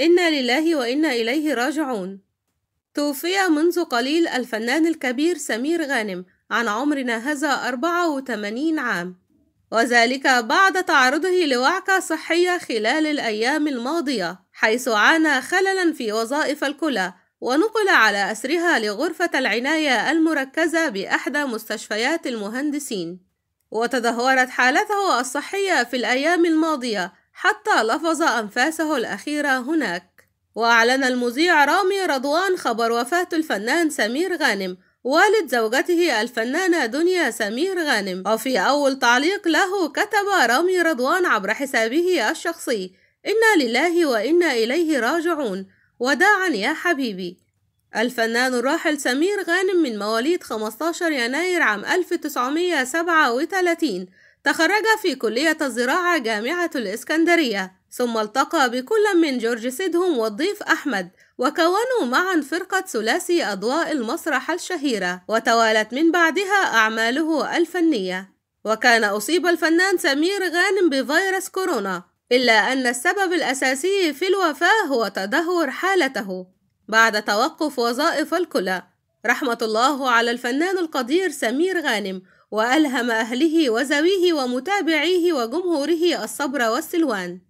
إنا لله وإنا إليه راجعون توفي منذ قليل الفنان الكبير سمير غانم عن عمرنا هذا 84 عام وذلك بعد تعرضه لوعكة صحية خلال الأيام الماضية حيث عانى خللا في وظائف الكلى ونقل على أسرها لغرفة العناية المركزة بأحدى مستشفيات المهندسين وتدهورت حالته الصحية في الأيام الماضية حتى لفظ أنفاسه الأخيرة هناك وأعلن المذيع رامي رضوان خبر وفاة الفنان سمير غانم والد زوجته الفنانة دنيا سمير غانم وفي أول تعليق له كتب رامي رضوان عبر حسابه الشخصي إنا لله وإنا إليه راجعون وداعا يا حبيبي الفنان الراحل سمير غانم من مواليد 15 يناير عام 1937 تخرج في كلية الزراعة جامعة الإسكندرية ثم التقى بكل من جورج سيدهم والضيف أحمد وكونوا معا فرقة ثلاثي أضواء المسرح الشهيرة وتوالت من بعدها أعماله الفنية وكان أصيب الفنان سمير غانم بفيروس كورونا إلا أن السبب الأساسي في الوفاة هو تدهور حالته بعد توقف وظائف الكلى رحمة الله على الفنان القدير سمير غانم وألهم أهله وزويه ومتابعيه وجمهوره الصبر والسلوان